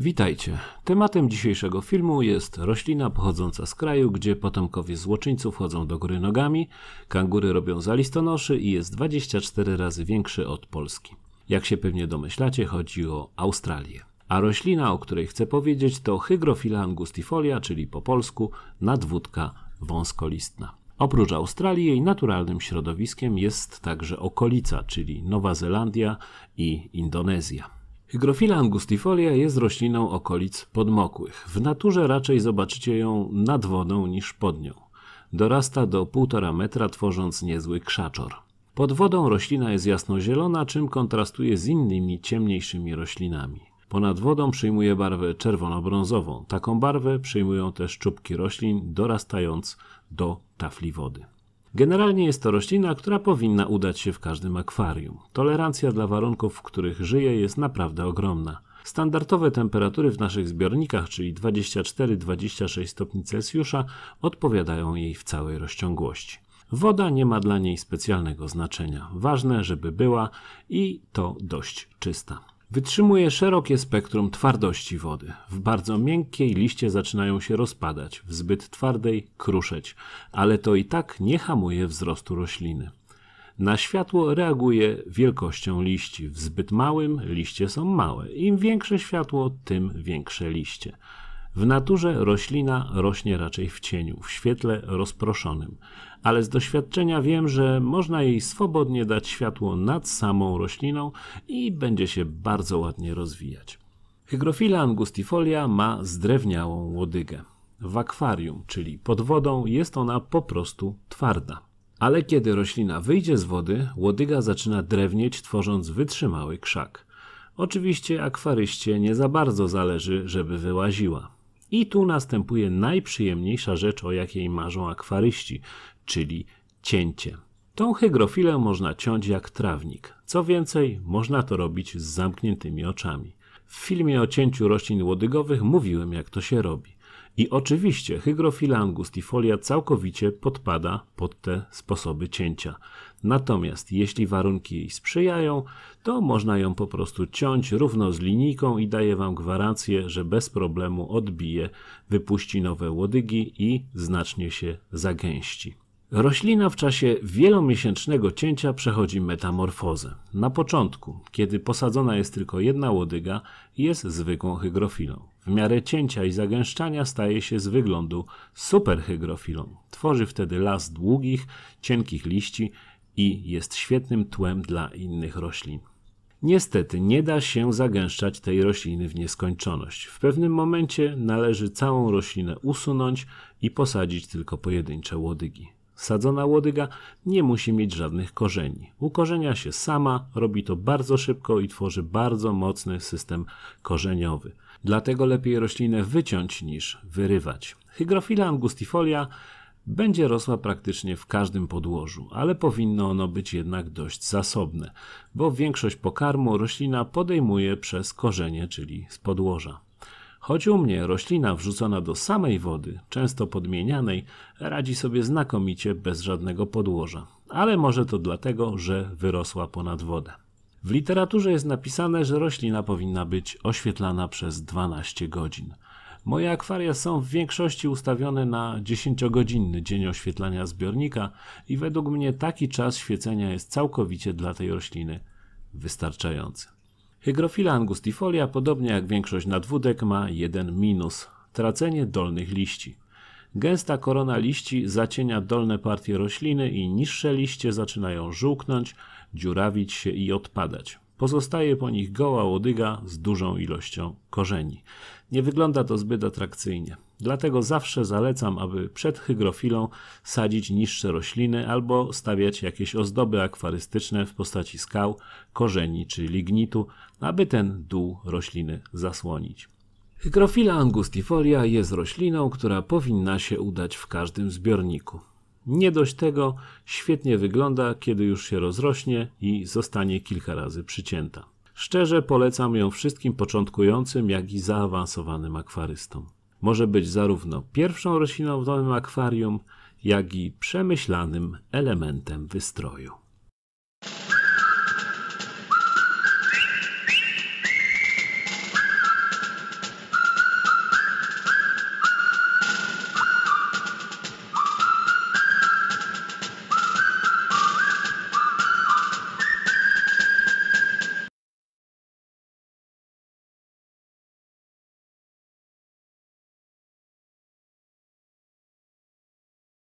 Witajcie. Tematem dzisiejszego filmu jest roślina pochodząca z kraju, gdzie potomkowie złoczyńców chodzą do góry nogami, kangury robią za listonoszy i jest 24 razy większy od Polski. Jak się pewnie domyślacie, chodzi o Australię. A roślina, o której chcę powiedzieć, to Hygrofila angustifolia, czyli po polsku nadwódka wąskolistna. Oprócz Australii jej naturalnym środowiskiem jest także okolica, czyli Nowa Zelandia i Indonezja. Hygrofila angustifolia jest rośliną okolic podmokłych. W naturze raczej zobaczycie ją nad wodą niż pod nią. Dorasta do 1,5 metra, tworząc niezły krzaczor. Pod wodą roślina jest jasnozielona, czym kontrastuje z innymi ciemniejszymi roślinami. Ponad wodą przyjmuje barwę czerwono-brązową. Taką barwę przyjmują też czubki roślin, dorastając do tafli wody. Generalnie jest to roślina, która powinna udać się w każdym akwarium. Tolerancja dla warunków, w których żyje jest naprawdę ogromna. Standardowe temperatury w naszych zbiornikach, czyli 24-26 stopni Celsjusza, odpowiadają jej w całej rozciągłości. Woda nie ma dla niej specjalnego znaczenia. Ważne, żeby była i to dość czysta. Wytrzymuje szerokie spektrum twardości wody. W bardzo miękkiej liście zaczynają się rozpadać, w zbyt twardej kruszeć, ale to i tak nie hamuje wzrostu rośliny. Na światło reaguje wielkością liści. W zbyt małym liście są małe. Im większe światło, tym większe liście. W naturze roślina rośnie raczej w cieniu, w świetle rozproszonym, ale z doświadczenia wiem, że można jej swobodnie dać światło nad samą rośliną i będzie się bardzo ładnie rozwijać. Hygrofila angustifolia ma zdrewniałą łodygę. W akwarium, czyli pod wodą, jest ona po prostu twarda. Ale kiedy roślina wyjdzie z wody, łodyga zaczyna drewnieć, tworząc wytrzymały krzak. Oczywiście akwaryście nie za bardzo zależy, żeby wyłaziła. I tu następuje najprzyjemniejsza rzecz, o jakiej marzą akwaryści, czyli cięcie. Tą hygrofilę można ciąć jak trawnik. Co więcej, można to robić z zamkniętymi oczami. W filmie o cięciu roślin łodygowych mówiłem, jak to się robi. I oczywiście hygrofilangus folia całkowicie podpada pod te sposoby cięcia. Natomiast jeśli warunki jej sprzyjają, to można ją po prostu ciąć równo z linijką i daje Wam gwarancję, że bez problemu odbije, wypuści nowe łodygi i znacznie się zagęści. Roślina w czasie wielomiesięcznego cięcia przechodzi metamorfozę. Na początku, kiedy posadzona jest tylko jedna łodyga, jest zwykłą hygrofilą. W miarę cięcia i zagęszczania staje się z wyglądu superhygrofilą. Tworzy wtedy las długich, cienkich liści i jest świetnym tłem dla innych roślin. Niestety nie da się zagęszczać tej rośliny w nieskończoność. W pewnym momencie należy całą roślinę usunąć i posadzić tylko pojedyncze łodygi. Sadzona łodyga nie musi mieć żadnych korzeni. Ukorzenia się sama, robi to bardzo szybko i tworzy bardzo mocny system korzeniowy. Dlatego lepiej roślinę wyciąć niż wyrywać. Hygrofila angustifolia będzie rosła praktycznie w każdym podłożu, ale powinno ono być jednak dość zasobne, bo większość pokarmu roślina podejmuje przez korzenie, czyli z podłoża. Choć u mnie roślina wrzucona do samej wody, często podmienianej, radzi sobie znakomicie bez żadnego podłoża. Ale może to dlatego, że wyrosła ponad wodę. W literaturze jest napisane, że roślina powinna być oświetlana przez 12 godzin. Moje akwaria są w większości ustawione na 10-godzinny dzień oświetlania zbiornika i według mnie taki czas świecenia jest całkowicie dla tej rośliny wystarczający. Hygrophila angustifolia, podobnie jak większość nadwódek, ma jeden minus – tracenie dolnych liści. Gęsta korona liści zacienia dolne partie rośliny i niższe liście zaczynają żółknąć, dziurawić się i odpadać. Pozostaje po nich goła łodyga z dużą ilością korzeni. Nie wygląda to zbyt atrakcyjnie. Dlatego zawsze zalecam, aby przed hygrofilą sadzić niższe rośliny albo stawiać jakieś ozdoby akwarystyczne w postaci skał, korzeni czy lignitu, aby ten dół rośliny zasłonić. Hygrofila angustifolia jest rośliną, która powinna się udać w każdym zbiorniku. Nie dość tego, świetnie wygląda, kiedy już się rozrośnie i zostanie kilka razy przycięta. Szczerze polecam ją wszystkim początkującym, jak i zaawansowanym akwarystom. Może być zarówno pierwszą rośliną w nowym akwarium, jak i przemyślanym elementem wystroju.